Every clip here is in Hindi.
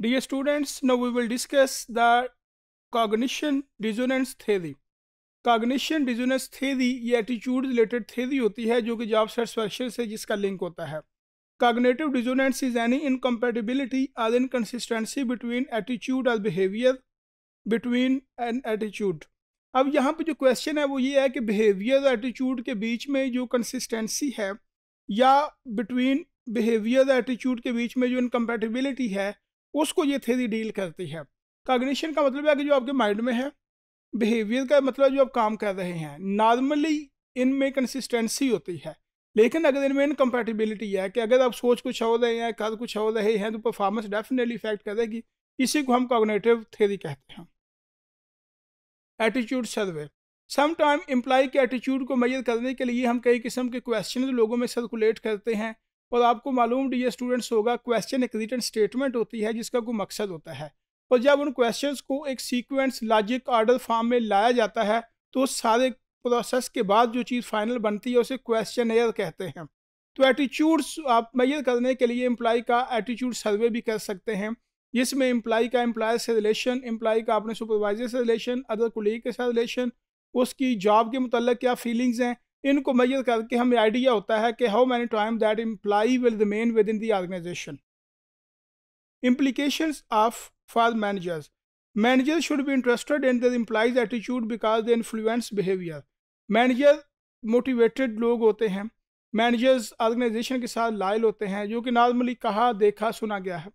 Dear students, now we will discuss the cognition dissonance theory cognition dissonance theory ये एटीट्यूड रिलेटेड थेरी होती है जो कि जॉब सेटिस्फेक्शन से जिसका लिंक होता है cognitive dissonance is any incompatibility or inconsistency between attitude और बिहेवियर बिटवीन एन एटीट्यूड अब यहाँ पे जो क्वेश्चन है वो ये है कि बिहेवियर और एटीट्यूड के बीच में जो कंसिस्टेंसी है या बिटवीन बिहेवियर और एटीट्यूड के बीच में जो इनकम्पेटिबिलिटी है उसको ये थेरी डील करती है कॉग्निशन का मतलब है कि जो आपके माइंड में है बिहेवियर का मतलब जो आप काम कर रहे हैं नॉर्मली इनमें कंसिस्टेंसी होती है लेकिन अगर इनमें इनकम्पेटिबिलिटी है कि अगर आप सोच कुछ हो रहे हैं कर कुछ हो रहे हैं तो परफॉर्मेंस डेफिनेटली इफेक्ट करेगी इसी को हम कॉग्नेटिव थेरी कहते हैं एटीट्यूड सर्वे समटाइम एम्प्लाई के एटीट्यूड को मैयर करने के लिए हम कई किस्म के क्वेश्चन लोगों में सर्कुलेट करते हैं और आपको मालूम डी स्टूडेंट्स होगा क्वेश्चन एक रिटर्न स्टेटमेंट होती है जिसका कोई मकसद होता है और जब उन क्वेश्चंस को एक सीक्वेंस लॉजिक ऑर्डर फॉर्म में लाया जाता है तो सारे प्रोसेस के बाद जो चीज़ फाइनल बनती है उसे क्वेश्चन एयर कहते हैं तो एटीट्यूड्स आप मैयर करने के लिए एम्प्लाई का एटीट्यूड सर्वे भी कर सकते हैं जिसमें एम्प्लाई का एम्प्लायर से रिलेशन एम्प्लाई का अपने सुपरवाइजर से रिलेशन अदर कोलीग के साथ रिलेशन उसकी जॉब के मुतल क्या फीलिंग्स हैं इनको मैयर करके हमें आइडिया होता है कि how many time that employee will remain within the implication of for managers manager should भी interested in in their attitude because the influence behaviour manager motivated लोग होते हैं मैनेजर्स ऑर्गेनाइजेशन के साथ लायल होते हैं जो कि नॉर्मली कहा देखा सुना गया है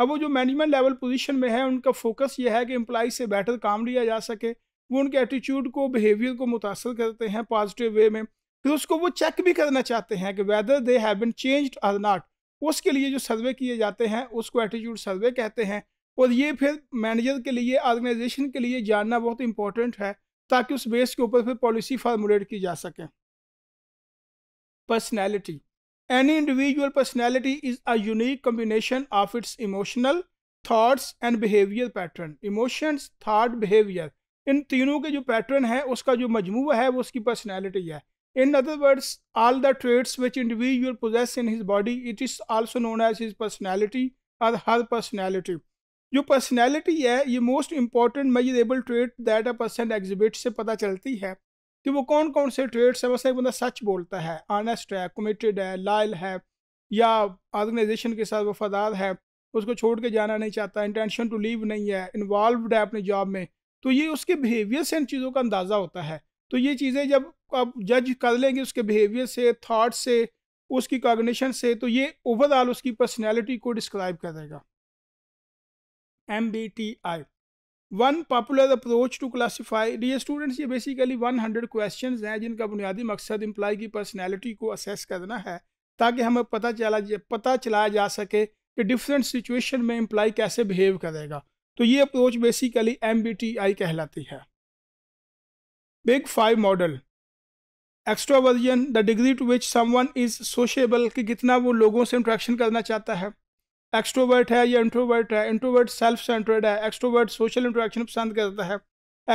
अब वो जो मैनेजमेंट लेवल पोजीशन में है उनका फोकस ये है कि एम्प्लॉज से बेटर काम लिया जा सके वो उनके एटीट्यूड को बिहेवियर को मुतासर करते हैं पॉजिटिव वे में फिर उसको वो चेक भी करना चाहते हैं कि whether they have been changed or not उसके लिए जो सर्वे किए जाते हैं उसको एटीट्यूड सर्वे कहते हैं और ये फिर मैनेजर के लिए ऑर्गेनाइजेशन के लिए जानना बहुत इंपॉर्टेंट है ताकि उस बेस के ऊपर फिर पॉलिसी फार्मूलेट की जा सके personality any individual personality is a unique combination of its emotional thoughts and behaviour pattern emotions thought behaviour इन तीनों के जो पैटर्न है उसका जो मजमू है वो उसकी पर्सनैलिटी है in other words all the traits which individual possess in his body it is also known as his personality और हर पर्सनैलिटी जो पर्सनैलिटी है ये most important measurable trait that a person exhibit से पता चलती है कि वो कौन कौन से ट्रेड्स है वैसे बंदा सच बोलता है ऑनेस्ट है कमिटेड है लायल है या ऑर्गेनाइजेशन के साथ वफादार है उसको छोड़ के जाना नहीं चाहता इंटेंशन टू लीव नहीं है इन्वॉल्व है अपने जॉब में तो ये उसके बिहेवियर से इन चीज़ों का अंदाज़ा होता है तो ये चीज़ें जब आप जज कर लेंगे उसके बिहेवियर से थाट से उसकी कॉग्निशन से तो ये ओवरऑल उसकी पर्सनैलिटी को डिस्क्राइब कर देगा M B T I one popular approach to classify dear students ये बेसिकली वन हंड्रेड क्वेश्चन हैं जिनका बुनियादी मकसद इम्प्लाई की पर्सनैलिटी को असेस करना है ताकि हमें पता चला पता चलाया जा सके कि डिफरेंट सिचुएशन में इम्प्लाई कैसे बिहेव करेगा तो ये अप्रोच बेसिकली एम कहलाती है big five model extraversion the degree to which someone is sociable कि कितना वो लोगों से इंट्रैक्शन करना चाहता है एक्स्ट्रोवर्ट है या इंट्रोवर्ट है इंट्रोवर्ट सेल्फ सेंटर्ड है एक्सट्रोवर्ट सोशल इंट्रैक्शन पसंद करता है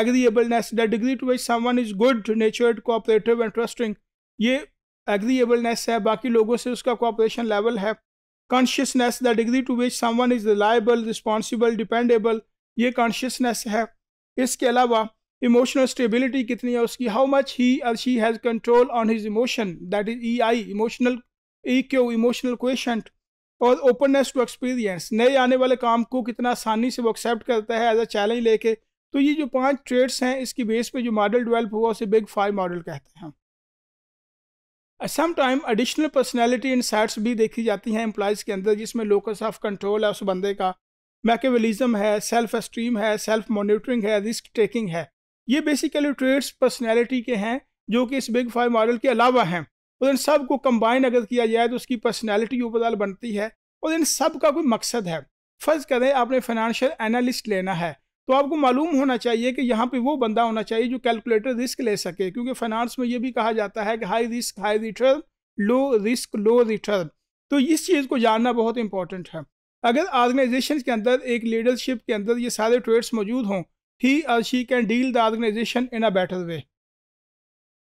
agreeableness the degree to which someone is good natured cooperative interesting ये एग्रीएबलनेस है बाकी लोगों से उसका कोऑपरेशन लेवल है consciousness the degree to which someone is reliable responsible dependable ये कॉन्शियसनेस है इसके अलावा इमोशनल स्टेबिलिटी कितनी है उसकी हाउ मच ही और she has control on his emotion that is E I emotional E Q emotional question और ओपननेस टू एक्सपीरियंस नए आने वाले काम को कितना आसानी से वो एक्सेप्ट करता है एज अ चैलेंज लेके तो ये जो पांच ट्रेड्स हैं इसकी बेस पे जो मॉडल डेवलप हुआ उसे बिग फाइव मॉडल कहते हैं sometime additional personality in insights भी देखी जाती हैं एम्प्लॉज़ के अंदर जिसमें लोकस ऑफ कंट्रोल है उस बंदे का मैकेवलिज़म है सेल्फ स्ट्रीम है सेल्फ मॉनिटरिंग है रिस्क टेकिंग है ये बेसिकली ट्रेड्स पर्सनैलिटी के हैं जो कि इस बिग फाइव मॉडल के अलावा हैं और इन सब को कम्बाइन अगर किया जाए तो उसकी पर्सनैलिटी ओवरऑल बनती है और इन सब का कोई मकसद है फ़र्ज़ करें आपने फाइनेंशियल एनालिस्ट लेना है तो आपको मालूम होना चाहिए कि यहाँ पे वो बंदा होना चाहिए जो कैलकुलेटर रिस्क ले सके क्योंकि फाइनेंस में ये भी कहा जाता है कि high risk high return low risk low return तो इस चीज़ को जानना बहुत इंपॉर्टेंट है अगर ऑर्गेनाइजेशन के अंदर एक लीडरशिप के अंदर ये सारे ट्रेड्स मौजूद हों ही और she can deal the organization in a better way